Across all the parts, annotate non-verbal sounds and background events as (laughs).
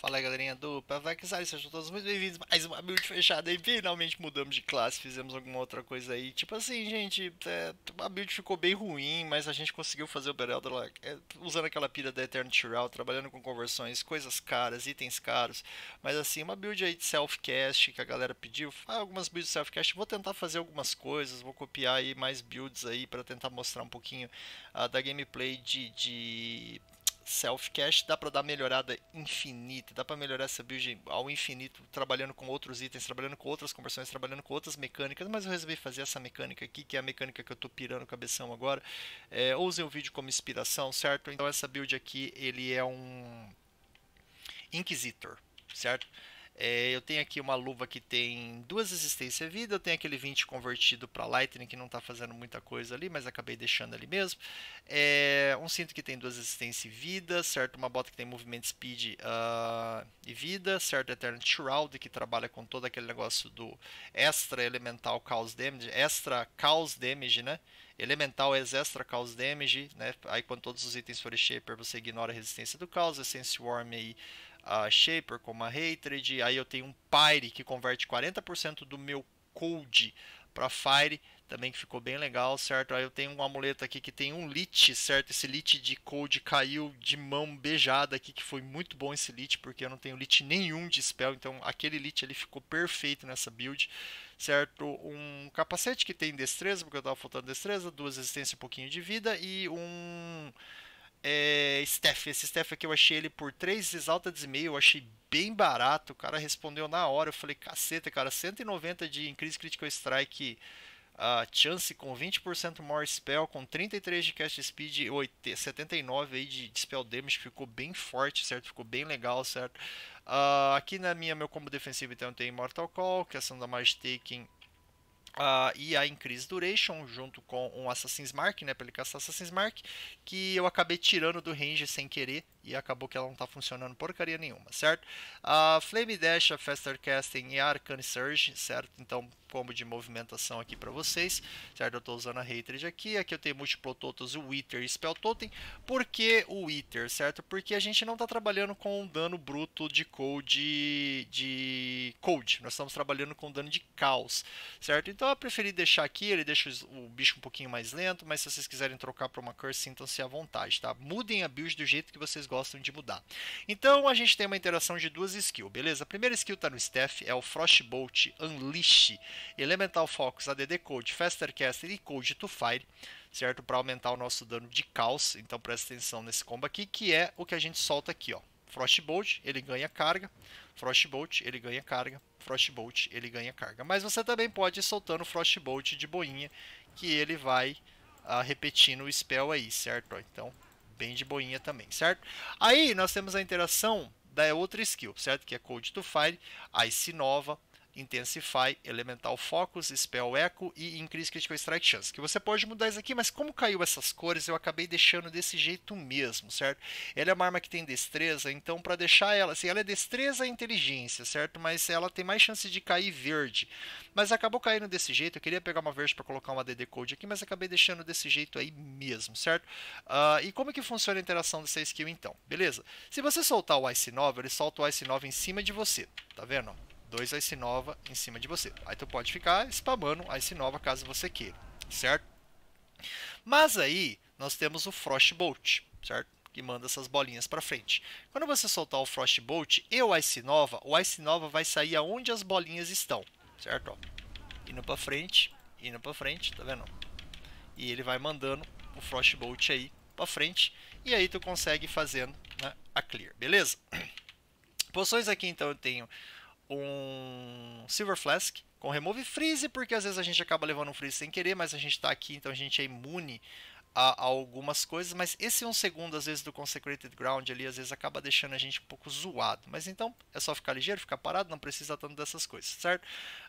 Fala aí, galerinha do sai sejam todos muito bem-vindos mais uma build fechada e finalmente mudamos de classe, fizemos alguma outra coisa aí. Tipo assim, gente, é, a build ficou bem ruim, mas a gente conseguiu fazer o Berelda é, usando aquela pilha da Eternity Row, trabalhando com conversões, coisas caras, itens caros. Mas assim, uma build aí de self-cast que a galera pediu, ah, algumas builds self-cast, vou tentar fazer algumas coisas, vou copiar aí mais builds aí para tentar mostrar um pouquinho ah, da gameplay de, de self cast dá para dar melhorada infinita, dá para melhorar essa build ao infinito, trabalhando com outros itens, trabalhando com outras conversões, trabalhando com outras mecânicas, mas eu resolvi fazer essa mecânica aqui, que é a mecânica que eu estou pirando o cabeção agora. É, usem o vídeo como inspiração, certo? Então essa build aqui, ele é um Inquisitor, certo? É, eu tenho aqui uma luva que tem duas resistências à vida, eu tenho aquele 20 convertido para Lightning que não está fazendo muita coisa ali, mas acabei deixando ali mesmo. É, um cinto que tem duas resistências e vida, certo? Uma bota que tem movimento speed uh, e vida, certo? Eternal Shroud que trabalha com todo aquele negócio do extra elemental cause damage, extra cause damage, né? Elemental ex extra cause damage, né? Aí quando todos os itens forem shaper você ignora a resistência do cause, Essence Worm aí a Shaper, como a Hatred. Aí eu tenho um Pyre que converte 40% do meu Cold para Fire, também que ficou bem legal, certo? Aí eu tenho um amuleto aqui que tem um lit, certo? Esse lit de Cold caiu de mão beijada aqui, que foi muito bom esse lit, porque eu não tenho lit nenhum de spell, então aquele lit ali ficou perfeito nessa build, certo? Um capacete que tem destreza, porque eu tava faltando destreza, duas resistências e um pouquinho de vida, e um é, Steph. Esse Steph aqui eu achei ele por 3 exaltas e meio, eu achei bem barato. O cara respondeu na hora. Eu falei, caceta, cara, 190 de increase critical strike uh, chance com 20% more spell, com 33 de cast speed e 79 aí de, de spell damage. Ficou bem forte, certo? Ficou bem legal, certo? Uh, aqui na minha, meu combo defensivo então tem Mortal Call, questão é da Mage Taking Uh, e a Increase Duration, junto com um Assassin's Mark, né? Pelo é Assassin's Mark, que eu acabei tirando do range sem querer, e acabou que ela não está funcionando porcaria nenhuma, certo? A Flame Dash, a Faster Casting e a Arcane Surge, certo? Então, combo de movimentação aqui para vocês, certo? Eu estou usando a Hatred aqui, aqui eu tenho Multiple o Wither e Spell Totem. Por que o Wither, certo? Porque a gente não está trabalhando com dano bruto de Cold, de cold. nós estamos trabalhando com dano de Caos, certo? Então eu preferi deixar aqui, ele deixa o bicho um pouquinho mais lento, mas se vocês quiserem trocar para uma Curse, sintam-se à vontade, tá? Mudem a build do jeito que vocês gostam de mudar. Então a gente tem uma interação de duas skills, beleza? A primeira skill está no staff, é o Frostbolt Unleash, Elemental Focus, ADD Code, Faster Caster e Code to Fire certo? Para aumentar o nosso dano de caos. Então presta atenção nesse combo aqui, que é o que a gente solta aqui, ó. Frostbolt, ele ganha carga. Frostbolt, ele ganha carga. Frostbolt, ele ganha carga. Mas você também pode ir soltando Frostbolt de boinha, que ele vai ah, repetindo o spell aí, certo? Então bem de boinha também, certo? Aí nós temos a interação da outra skill, certo? Que é Code to File, a IC nova, Intensify, Elemental Focus, Spell Echo e Increase Critical Strike Chance. Que você pode mudar isso aqui, mas como caiu essas cores, eu acabei deixando desse jeito mesmo, certo? Ela é uma arma que tem destreza, então para deixar ela, assim, ela é destreza e inteligência, certo? Mas ela tem mais chance de cair verde. Mas acabou caindo desse jeito, eu queria pegar uma verde para colocar uma DD Code aqui, mas acabei deixando desse jeito aí mesmo, certo? Uh, e como que funciona a interação dessa skill então? Beleza? Se você soltar o Ice 9, ele solta o Ice 9 em cima de você, tá vendo? dois Ice Nova em cima de você. Aí tu pode ficar spamando Ice Nova caso você queira, certo? Mas aí nós temos o frost bolt certo? Que manda essas bolinhas para frente. Quando você soltar o frost bolt e o Ice Nova, o Ice Nova vai sair aonde as bolinhas estão, certo? Ó, indo para frente, indo para frente, tá vendo? E ele vai mandando o frost bolt aí para frente e aí tu consegue fazendo né, a clear, beleza? (clears throat) Poções aqui então eu tenho um Silver Flask com Remove Freeze, porque às vezes a gente acaba levando um freeze sem querer, mas a gente está aqui, então a gente é imune a, a, algumas coisas, mas esse um segundo, às vezes, do Consecrated Ground ali, às vezes acaba deixando a gente um pouco zoado. Mas então é só ficar ligeiro, ficar parado, não precisa tanto dessas coisas, certo?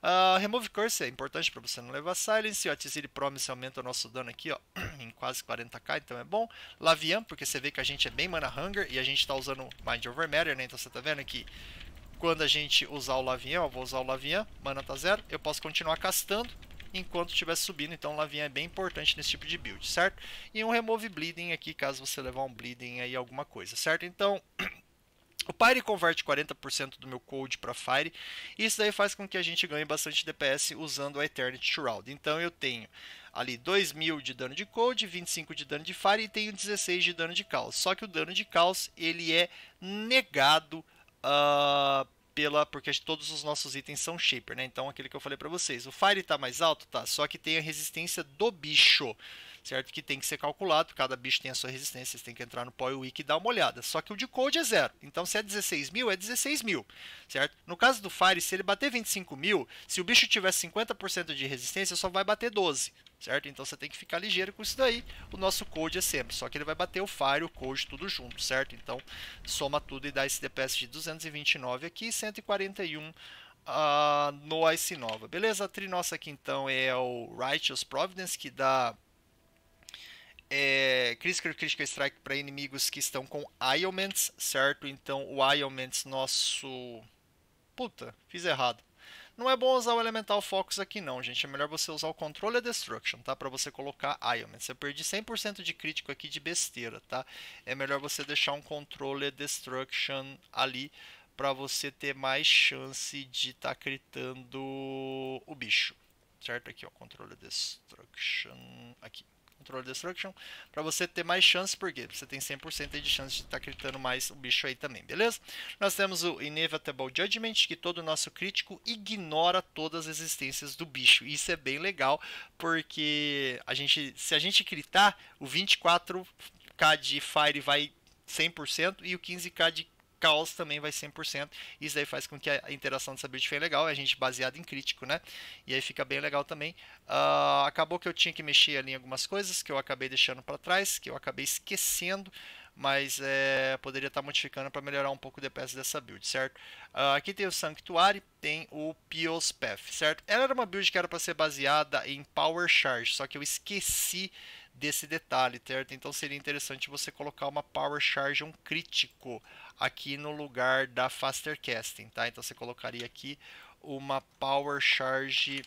Uh, remove Curse é importante para você não levar Silence. O Atzili Promise aumenta o nosso dano aqui, ó, (clears throat) em quase 40k, então é bom. Lavian, porque você vê que a gente é bem Mana Hunger e a gente está usando Mind Over Matter, né? Então você está vendo que quando a gente usar o Lavinha, eu vou usar o Lavinha, mana tá zero, eu posso continuar castando enquanto estiver subindo, então o Lavinha é bem importante nesse tipo de build, certo? E um Remove Bleeding aqui, caso você levar um Bleeding aí, alguma coisa, certo? Então, (clears throat) o Pyre converte 40% do meu Cold para Fire, e isso daí faz com que a gente ganhe bastante DPS usando a Eternity Shroud. Então eu tenho ali 2000 de dano de Cold, 25 de dano de Fire e tenho 16 de dano de Caos. Só que o dano de Caos ele é negado uh, pela porque todos os nossos itens são shaper, né? Então aquele que eu falei para vocês, o fire tá mais alto, tá? Só que tem a resistência do bicho certo? Que tem que ser calculado, cada bicho tem a sua resistência, vocês têm que entrar no PowerWiki e dar uma olhada. Só que o de code é zero. Então, se é 16 mil, é 16 mil, certo? No caso do Fire, se ele bater 25 mil, se o bicho tiver 50% de resistência, só vai bater 12, certo? Então, você tem que ficar ligeiro com isso daí. O nosso code é sempre, só que ele vai bater o Fire, o code, tudo junto, certo? Então, soma tudo e dá esse DPS de 229 aqui e 141 uh, ah, no Ice Nova. Beleza? A tri nossa aqui então é o Righteous Providence, que dá é, Critical Critical Strike para inimigos que estão com Ailments, certo? Então o Ailments nosso... Puta, fiz errado. Não é bom usar o Elemental Focus aqui não, gente. É melhor você usar o Control e Destruction, tá? Para você colocar Ailments. Eu perdi 100% de crítico aqui de besteira, tá? É melhor você deixar um Control e Destruction ali para você ter mais chance de estar tá critando o bicho. Certo? Aqui, ó. Control e Destruction. Aqui. Control Destruction, para você ter mais chance, porque você tem 100% de chance de estar tá critando mais o bicho aí também, beleza? Nós temos o Inevitable Judgment, que todo nosso crítico ignora todas as existências do bicho. Isso é bem legal, porque a gente, se a gente critar, o 24k de Fire vai 100% e o 15k de caos também vai 100%. Isso daí faz com que a interação dessa build fique é legal. É a gente baseado em crítico, né? E aí fica bem legal também. Uh, acabou que eu tinha que mexer ali em algumas coisas que eu acabei deixando para trás, que eu acabei esquecendo mas é, poderia estar tá modificando para melhorar um pouco o DPS dessa build, certo? Uh, aqui tem o Sanctuary, tem o Pios Path, certo? Ela era uma build que era para ser baseada em Power Charge, só que eu esqueci desse detalhe, certo? Então seria interessante você colocar uma Power Charge, um crítico, aqui no lugar da Faster Casting, tá? Então você colocaria aqui uma Power Charge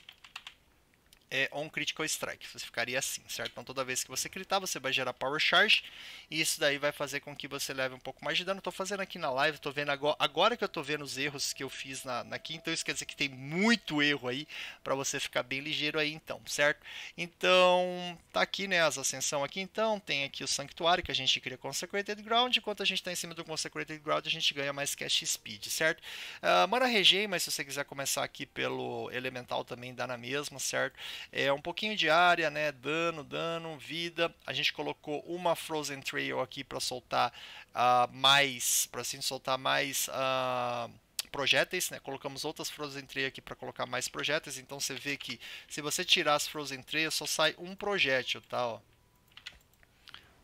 é, on critical strike. Você ficaria assim, certo? Então toda vez que você gritar, você vai gerar power charge. E isso daí vai fazer com que você leve um pouco mais de dano. Tô fazendo aqui na live, tô vendo agora, agora que eu tô vendo os erros que eu fiz na, na Então isso quer dizer que tem muito erro aí para você ficar bem ligeiro aí, então, certo? Então tá aqui, né? As ascensão aqui, então. Tem aqui o santuário que a gente cria consecrated ground. Enquanto a gente tá em cima do consecrated ground, a gente ganha mais cash speed, certo? Uh, Mana regei, mas se você quiser começar aqui pelo elemental também dá na mesma, certo? É, um pouquinho de área, né? Dano, dano, vida. A gente colocou uma Frozen Trail aqui para soltar uh, mais, para assim soltar mais. Uh, projéteis, né? Colocamos outras Frozen Trail aqui para colocar mais projéteis, então você vê que se você tirar as Frozen Trail, só sai um projétil, tá, ó.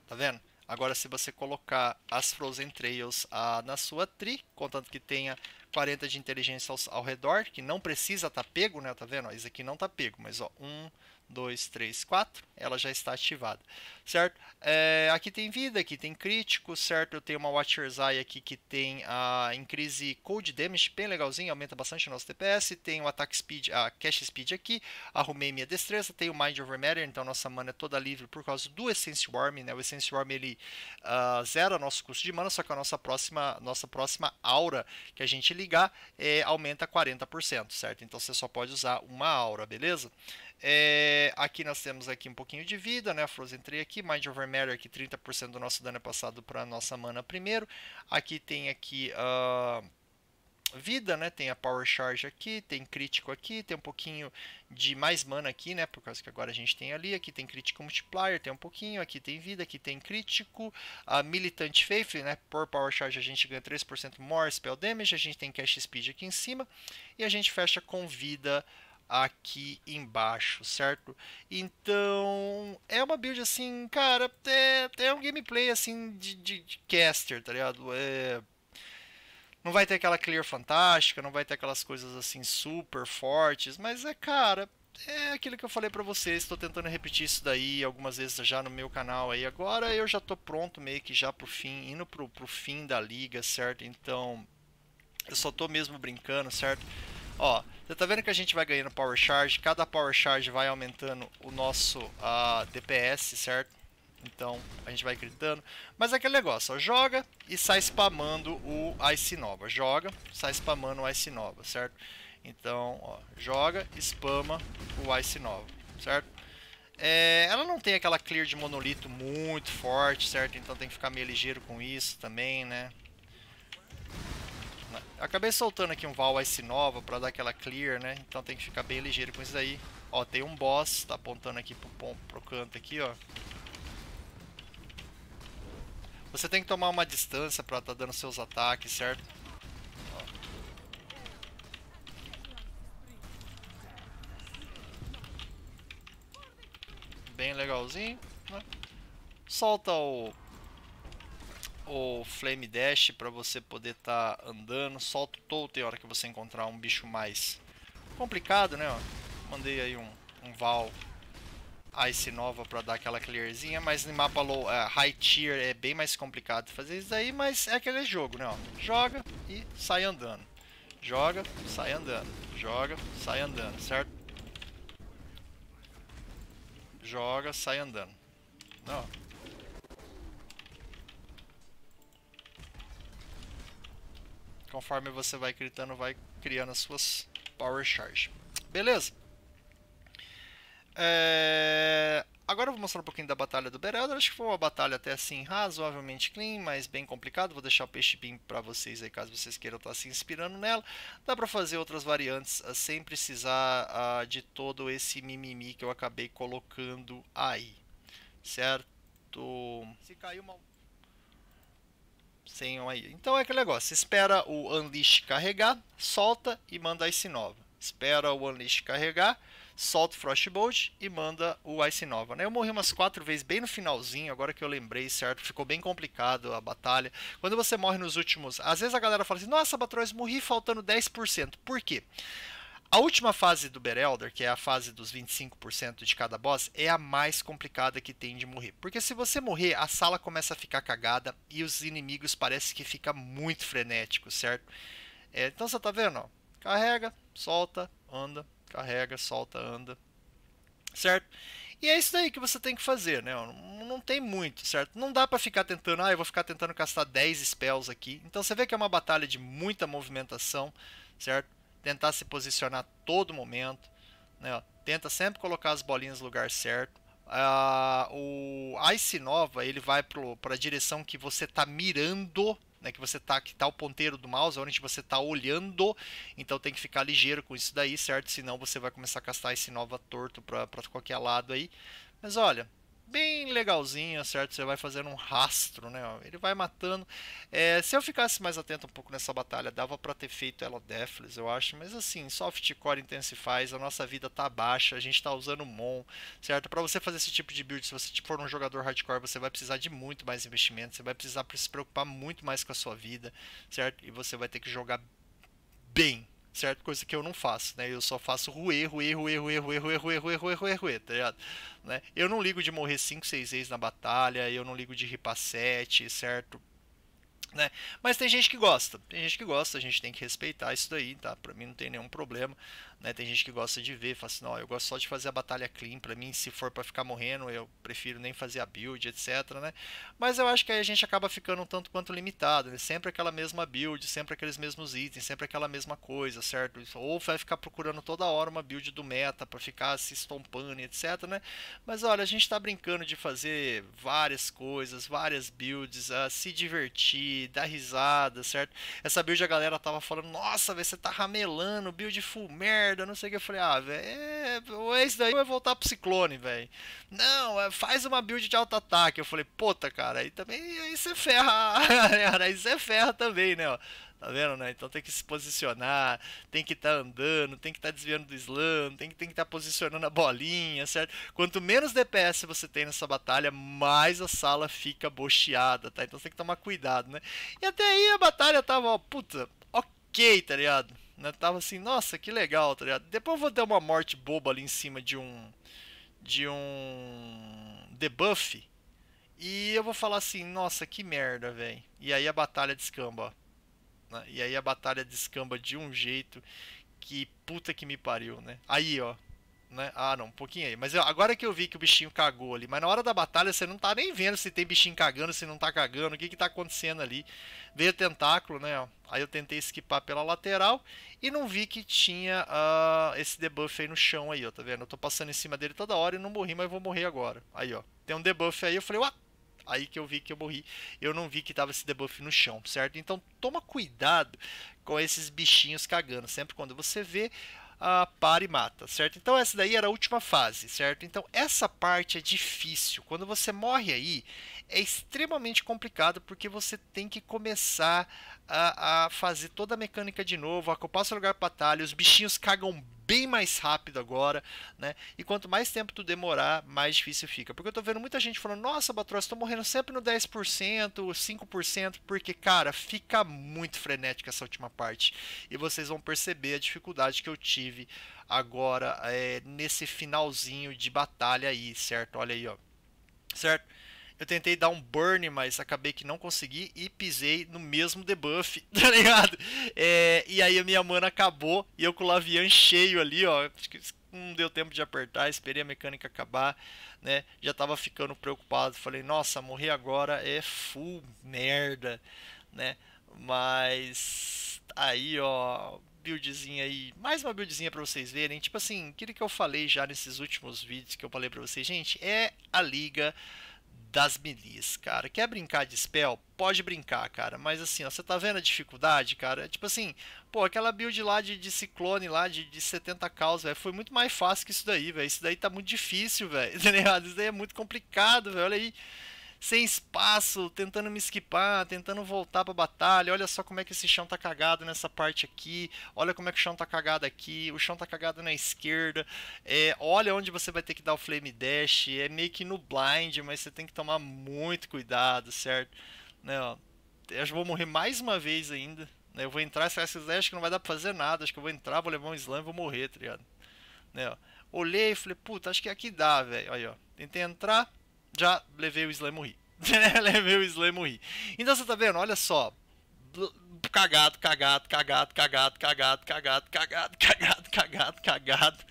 Tá vendo? Agora, se você colocar as Frozen Trails ah, na sua tri, contanto que tenha 40 de inteligência ao, ao redor, que não precisa estar tá pego, né? Tá vendo? Ó, isso aqui não tá pego, mas ó, 1, 2, 3, 4, ela já está ativada, certo? É, aqui tem vida, aqui tem crítico, certo? Eu tenho uma Watcher's Eye aqui que tem a increase Cold Damage, bem legalzinho, aumenta bastante o nosso DPS, tem o Attack Speed, a Cash Speed aqui, arrumei minha destreza, tem o Mind Over Matter, então nossa mana é toda livre por causa do Essence Worm, né? O Essence Worm, ele uh, zera nosso custo de mana, só que a nossa próxima, nossa próxima aura que a gente ligar é, aumenta 40%, certo? Então você só pode usar uma aura, beleza? É, aqui nós temos aqui um pouquinho de vida, né? Frozen entrei aqui, Mind Over Matter aqui, 30% do nosso dano é passado para nossa mana primeiro. Aqui tem aqui a uh, vida, né? Tem a Power Charge aqui, tem crítico aqui, tem um pouquinho de mais mana aqui, né? Por causa que agora a gente tem ali, aqui tem crítico multiplier, tem um pouquinho, aqui tem vida, aqui tem crítico, a Militant Faith, né? Por Power Charge a gente ganha 3% more spell damage, a gente tem Cash Speed aqui em cima e a gente fecha com vida aqui embaixo, certo? Então, é uma build assim, cara, é, é um gameplay assim de, de, de caster, tá ligado? É, não vai ter aquela clear fantástica, não vai ter aquelas coisas assim super fortes, mas é, cara, é aquilo que eu falei para vocês, estou tentando repetir isso daí algumas vezes já no meu canal aí. Agora eu já tô pronto meio que já pro fim, indo pro, pro fim da liga, certo? Então eu só estou mesmo brincando, certo? Ó, você tá vendo que a gente vai ganhando Power Charge, cada Power Charge vai aumentando o nosso uh, ah, DPS, certo? Então a gente vai gritando. Mas é aquele negócio, ó, joga e sai spamando o Ice Nova. Joga, sai spamando o Ice Nova, certo? Então, ó, joga, spama o Ice Nova, certo? É, ela não tem aquela clear de monolito muito forte, certo? Então tem que ficar meio ligeiro com isso também, né? Acabei soltando aqui um Val Ice Nova pra dar aquela clear, né? Então tem que ficar bem ligeiro com isso daí. Ó, tem um boss, tá apontando aqui pro, pro canto aqui, ó. Você tem que tomar uma distância pra tá dando seus ataques, certo? Ó. Bem legalzinho, né? Solta o o Flame Dash para você poder estar tá andando. Solta o Totem a hora que você encontrar um bicho mais complicado, né? Ó. Mandei aí um, um Val Ice Nova para dar aquela clearzinha, mas no mapa low, eh, High Tier é bem mais complicado fazer isso daí, mas é aquele jogo, né? Ó. Joga e sai andando. Joga, sai andando. Joga, sai andando, certo? Joga, sai andando. Não, Conforme você vai gritando, vai criando as suas Power Charge. Beleza? É... Agora eu vou mostrar um pouquinho da batalha do Berelder. Acho que foi uma batalha até assim razoavelmente clean, mas bem complicado. Vou deixar o peixe beam para vocês aí caso vocês queiram estar tá se inspirando nela. Dá para fazer outras variantes uh, sem precisar uh, de todo esse mimimi que eu acabei colocando aí, certo? Se caiu uma sem aí. Então é aquele negócio, espera o Unleash carregar, solta e manda Ice Nova. Espera o Unleash carregar, solta o Frostbolt e manda o Ice Nova. Né? Eu morri umas quatro vezes bem no finalzinho, agora que eu lembrei, certo? Ficou bem complicado a batalha. Quando você morre nos últimos... Às vezes a galera fala assim, nossa, Batroz, morri faltando 10%. Por quê? A última fase do Berelder, que é a fase dos 25% de cada boss, é a mais complicada que tem de morrer. Porque se você morrer, a sala começa a ficar cagada e os inimigos parecem que fica muito frenético, certo? É, então você tá vendo, ó, carrega, solta, anda, carrega, solta, anda, certo? E é isso daí que você tem que fazer, né? Não tem muito, certo? Não dá para ficar tentando, ah, eu vou ficar tentando castar 10 spells aqui. Então você vê que é uma batalha de muita movimentação, certo? tentar se posicionar todo momento, né? tenta sempre colocar as bolinhas no lugar certo. Ah, o Ice Nova ele vai para a direção que você está mirando né, que você está que tá o ponteiro do mouse, é onde você está olhando, então tem que ficar ligeiro com isso daí, certo? Senão você vai começar a castar Ice nova torto para qualquer lado aí. Mas olha, bem legalzinha, certo? Você vai fazendo um rastro, né? Ele vai matando. É, se eu ficasse mais atento um pouco nessa batalha, dava para ter feito ela Deathless, eu acho. Mas assim, softcore intensifies, a nossa vida tá baixa, a gente tá usando Mon, certo? Para você fazer esse tipo de build, se você for um jogador hardcore, você vai precisar de muito mais investimento, você vai precisar se preocupar muito mais com a sua vida, certo? E você vai ter que jogar bem, certo? Coisa que eu não faço, né? Eu só faço ruer, ruer, ruer, ruer, ruer, ruer, ruer, ruer, ruer, tá ligado? Né? Eu não ligo de morrer 5, 6 vezes na batalha, eu não ligo de ripar 7, certo? Né? Mas tem gente que gosta, tem gente que gosta, a gente tem que respeitar isso daí, tá? Pra mim não tem nenhum problema, né? Tem gente que gosta de ver, fala assim, não, eu gosto só de fazer a batalha clean, para mim, se for para ficar morrendo, eu prefiro nem fazer a build, etc, né? Mas eu acho que aí a gente acaba ficando um tanto quanto limitado, né? Sempre aquela mesma build, sempre aqueles mesmos itens, sempre aquela mesma coisa, certo? Ou vai ficar procurando toda hora uma build do meta para ficar se estompando, etc, né? Mas olha, a gente tá brincando de fazer várias coisas, várias builds, a ah, se divertir, dar risada, certo? Essa build a galera tava falando, nossa, você tá ramelando, build full merda, merda, não sei o que. Eu falei, ah, velho, é, é, esse daí vai voltar pro Ciclone, velho. Não, é, faz uma build de alto ataque. Eu falei, puta, cara, aí também aí você ferra, (laughs) aí você ferra também, né, ó. Tá vendo, né? Então tem que se posicionar, tem que estar tá andando, tem que estar tá desviando do slam, tem que estar tem que tá posicionando a bolinha, certo? Quanto menos DPS você tem nessa batalha, mais a sala fica bocheada, tá? Então você tem que tomar cuidado, né? E até aí a batalha tava, ó, puta, ok, tá ligado? Né? Tava assim, nossa, que legal, tá ligado? Depois eu vou dar uma morte boba ali em cima de um. De um. Debuff. E eu vou falar assim, nossa, que merda, velho. E aí a batalha descamba, Né? E aí a batalha descamba de um jeito que puta que me pariu, né? Aí, ó, né? Ah, não, um pouquinho aí. Mas eu, agora que eu vi que o bichinho cagou ali, mas na hora da batalha você não tá nem vendo se tem bichinho cagando, se não tá cagando, o que que tá acontecendo ali. Veio tentáculo, né? Aí eu tentei esquipar pela lateral e não vi que tinha uh, esse debuff aí no chão aí, ó, tá vendo? Eu tô passando em cima dele toda hora e não morri, mas vou morrer agora. Aí, ó, tem um debuff aí, eu falei, uá, aí que eu vi que eu morri. Eu não vi que tava esse debuff no chão, certo? Então toma cuidado com esses bichinhos cagando. Sempre quando você vê, ah, para e mata, certo? Então essa daí era a última fase, certo? Então essa parte é difícil. Quando você morre aí, é extremamente complicado porque você tem que começar a, a fazer toda a mecânica de novo. A que eu passo lugar para batalha, os bichinhos cagam bem mais rápido agora, né? E quanto mais tempo tu demorar, mais difícil fica. Porque eu tô vendo muita gente falando, nossa, Batross, tô morrendo sempre no 10%, 5%, porque, cara, fica muito frenética essa última parte. E vocês vão perceber a dificuldade que eu tive agora é, nesse finalzinho de batalha aí, certo? Olha aí, ó. Certo? Eu tentei dar um burn, mas acabei que não consegui e pisei no mesmo debuff, (laughs) tá ligado? É, e aí a minha mana acabou e eu com o Lavian cheio ali, ó. não deu tempo de apertar, esperei a mecânica acabar, né? Já tava ficando preocupado. Falei, nossa, morrer agora é full merda, né? Mas aí, ó, buildzinha aí, mais uma buildzinha para vocês verem. Tipo assim, aquilo que eu falei já nesses últimos vídeos que eu falei para vocês, gente, é a liga das milis, cara. Quer brincar de spell? Pode brincar, cara. Mas assim, ó, você tá vendo a dificuldade, cara? Tipo assim, pô, aquela build lá de, de ciclone lá de, de 70 caos, velho, foi muito mais fácil que isso daí, velho. Isso daí tá muito difícil, velho. (laughs) Tá ligado? Isso daí é muito complicado, velho. Olha aí sem espaço, tentando me esquipar, tentando voltar pra batalha. Olha só como é que esse chão tá cagado nessa parte aqui. Olha como é que o chão tá cagado aqui. O chão tá cagado na esquerda. É, olha onde você vai ter que dar o flame dash. É meio que no blind, mas você tem que tomar muito cuidado, certo? Né, ó. Eu acho que vou morrer mais uma vez ainda. Né? Eu vou entrar, se acho que não vai dar pra fazer nada. Acho que eu vou entrar, vou levar um slam e vou morrer, tá ligado? Né, ó. Olhei e falei, puta, acho que aqui dá, velho. Aí, ó. Tentei entrar, já levei o Slam morri. (laughs) levei o Slam morri. Então você tá vendo? Olha só cagado, cagado, cagado, cagado, cagado, cagado, cagado, cagado, cagado, cagado,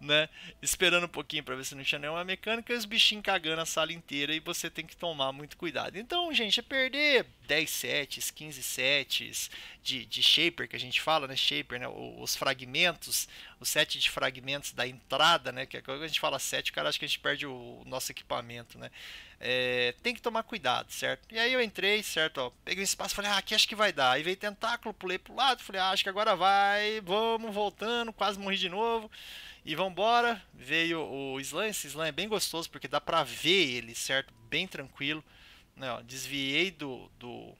né? Esperando um pouquinho para ver se não tinha nenhuma mecânica e os bichinhos cagando a sala inteira e você tem que tomar muito cuidado. Então, gente, é perder 10 sets, 15 sets de, de shaper que a gente fala, né? Shaper, né? Os fragmentos, o set de fragmentos da entrada, né? Que é quando a gente fala set, o cara acha que a gente perde o, o nosso equipamento, né? É, tem que tomar cuidado, certo? E aí eu entrei, certo? Ó, peguei um espaço e falei, ah, aqui acho que vai dar. Aí veio tentáculo, pulei pro lado, falei, ah, acho que agora vai, vamos voltando, quase morri de novo. E vambora. Veio o slam, esse slam é bem gostoso, porque dá pra ver ele, certo? Bem tranquilo. Né, ó, desviei do, do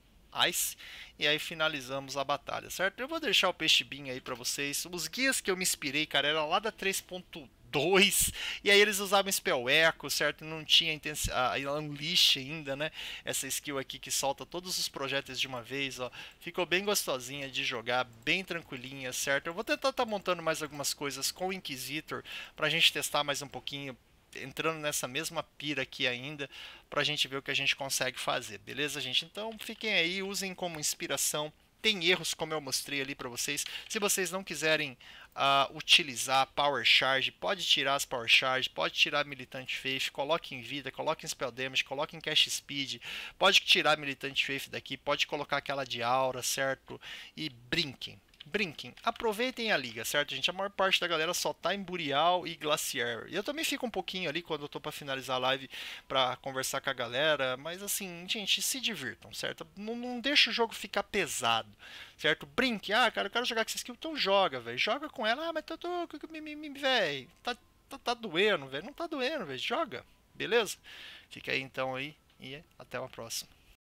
Ice e aí finalizamos a batalha, certo? Eu vou deixar o peixe bin aí para vocês. Os guias que eu me inspirei, cara, era lá da 3.3 2, e aí eles usavam Spell Echo, certo? Não tinha a, é Unleash ainda, né? Essa skill aqui que solta todos os projéteis de uma vez, ó. Ficou bem gostosinha de jogar, bem tranquilinha, certo? Eu vou tentar estar tá montando mais algumas coisas com o Inquisitor, pra gente testar mais um pouquinho, entrando nessa mesma pira aqui ainda, pra gente ver o que a gente consegue fazer, beleza, gente? Então fiquem aí, usem como inspiração tem erros, como eu mostrei ali para vocês. Se vocês não quiserem uh, utilizar Power Charge, pode tirar as Power Charge, pode tirar Militante Faith, coloque em vida, coloque em Spell Damage, coloque em Cash Speed, pode tirar Militante Faith daqui, pode colocar aquela de aura, certo? E brinquem brinquem, aproveitem a liga, certo, gente? A maior parte da galera só tá em Burial e Glacier. E eu também fico um pouquinho ali quando eu tô para finalizar a live para conversar com a galera, mas assim, gente, se divirtam, certo? Não, não deixa o jogo ficar pesado, certo? Brinque, ah, cara, eu quero jogar com essa skill, então joga, velho. Joga com ela, ah, mas tô, tô, velho, tá, tá, tá doendo, velho. Não tá doendo, velho, joga, beleza? Fica aí então aí e até uma próxima.